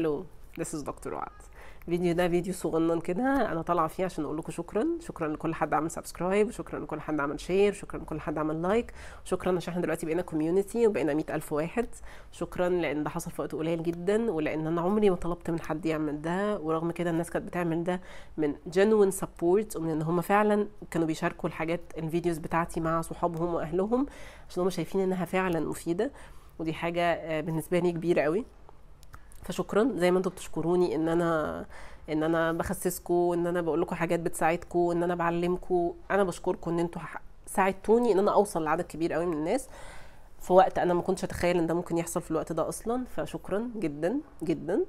هلو ذس از دكتور وعد الفيديو ده فيديو صغنن كده انا طالعه فيه عشان اقول لكم شكرا شكرا لكل حد عمل سبسكرايب وشكرا لكل حد عمل شير شكرا لكل حد عمل لايك شكرا عشان احنا دلوقتي بقينا كوميونتي وبقينا مئة الف واحد شكرا لان ده حصل في وقت قليل جدا ولان انا عمري ما طلبت من حد يعمل ده ورغم كده الناس كانت بتعمل ده من جنون سبورت ومن ان هم فعلا كانوا بيشاركوا الحاجات الفيديوز بتاعتي مع صحابهم واهلهم عشان هم شايفين انها فعلا مفيده ودي حاجه آه، بالنسبه لي كبيره قوي فشكرا زي ما انتم بتشكروني ان انا ان انا بخسسكم ان انا بقول لكم حاجات بتساعدكم ان انا بعلمكم انا بشكركم ان انتم ساعدتوني ان انا اوصل لعدد كبير قوي من الناس في وقت انا ما كنتش اتخيل ان ده ممكن يحصل في الوقت ده اصلا فشكرا جدا جدا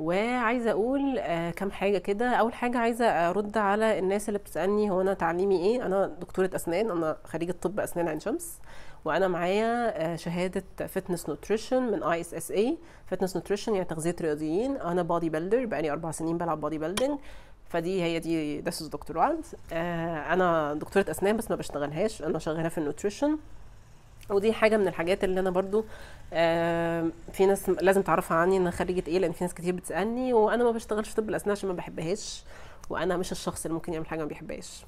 وعايزه اقول آه كام حاجه كده اول حاجه عايزه ارد على الناس اللي بتسالني هو انا تعليمي ايه انا دكتوره اسنان انا خريجه طب اسنان عين شمس وانا معايا آه، شهاده فتنس نوتريشن من اي اس اس اي فتنس نوتريشن يعني تغذيه رياضيين انا بادي بيلدر بقالي اربع سنين بلعب بادي بيلدنج فدي هي دي ذس از دكتور وعد انا دكتوره اسنان بس ما بشتغلهاش انا شغاله في النوتريشن ودي حاجه من الحاجات اللي انا برضو آه، في ناس لازم تعرفها عني ان خريجه ايه لان في ناس كتير بتسالني وانا ما بشتغلش في طب الاسنان عشان ما بحبهاش وانا مش الشخص اللي ممكن يعمل حاجه ما بيحبهاش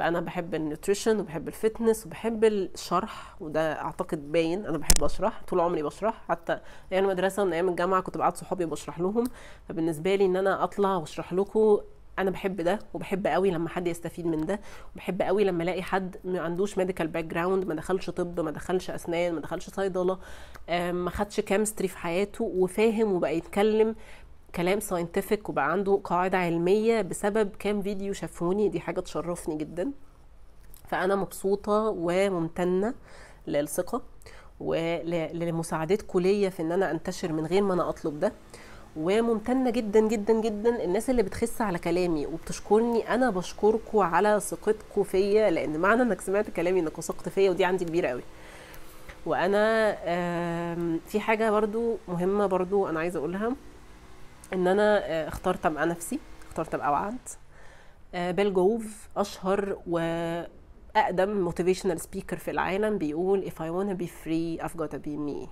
فانا بحب النيوتريشن وبحب الفتنس وبحب الشرح وده اعتقد باين انا بحب اشرح طول عمري بشرح حتى ايام يعني المدرسه وايام الجامعه كنت بقعد صحابي بشرح لهم فبالنسبه لي ان انا اطلع واشرح لكم انا بحب ده وبحب قوي لما حد يستفيد من ده وبحب قوي لما الاقي حد ما عندوش ميديكال باك جراوند ما دخلش طب ما دخلش اسنان ما دخلش صيدله آه، ما خدش كيمستري في حياته وفاهم وبقى يتكلم كلام ساينتفك وبقى عنده قاعده علميه بسبب كام فيديو شافوني دي حاجه تشرفني جدا فانا مبسوطه وممتنه للثقه ولمساعدتكم ليا في ان انا انتشر من غير ما انا اطلب ده وممتنه جدا جدا جدا الناس اللي بتخس على كلامي وبتشكرني انا بشكركم على ثقتكم فيا لان معنى انك سمعت كلامي انك وثقت فيا ودي عندي كبيره قوي وانا في حاجه برضو مهمه برضو انا عايزه اقولها ان انا آه، اخترت ابقى نفسي اخترت ابقى وعد بيل جوف اشهر واقدم موتيفيشنال سبيكر في العالم بيقول if I wanna be free I've gotta be me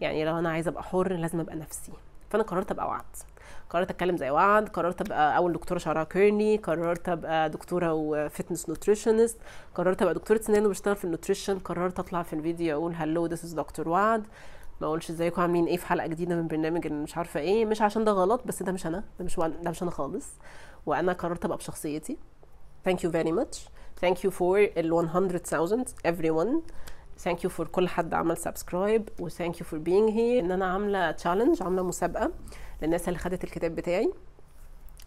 يعني لو انا عايزه ابقى حر لازم ابقى نفسي فانا قررت ابقى وعد قررت اتكلم زي وعد قررت ابقى اول دكتوره شعرها كيرلي قررت ابقى دكتوره وفتنس نوتريشنست قررت ابقى دكتوره سنان وبشتغل في النوتريشن قررت اطلع في الفيديو اقول هلو ذس از دكتور وعد ما اقولش ازيكم عاملين ايه في حلقه جديده من برنامج مش عارفه ايه مش عشان ده غلط بس ده مش انا ده مش ده مش انا خالص وانا قررت ابقى بشخصيتي thank you very much thank you for ال 100,000 everyone thank you for كل حد عمل سبسكرايب و thank you for being here ان انا عامله تشالنج عامله مسابقه للناس اللي خدت الكتاب بتاعي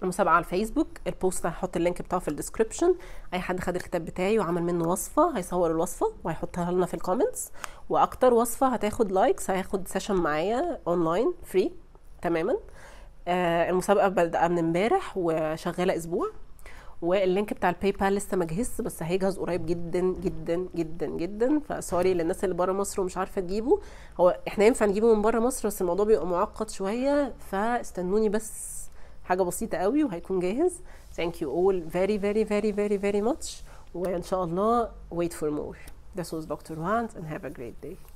المسابقه على الفيسبوك البوست هحط اللينك بتاعه في الديسكربشن اي حد خد الكتاب بتاعي وعمل منه وصفه هيصور الوصفه وهيحطها لنا في الكومنتس واكتر وصفه هتاخد لايكس هياخد سيشن معايا اونلاين فري تماما آه المسابقه بادئه من امبارح وشغاله اسبوع واللينك بتاع الباي بال لسه ما جهزش بس هيجهز قريب جدا جدا جدا جدا فسوري للناس اللي بره مصر ومش عارفه تجيبه هو احنا ينفع نجيبه من بره مصر بس الموضوع بيبقى معقد شويه فاستنوني بس حاجه بسيطه قوي وهيكون جاهز ثانك يو اول فيري فيري فيري فيري فيري ماتش وان شاء الله ويت فور مور This was Dr. Wand and have a great day.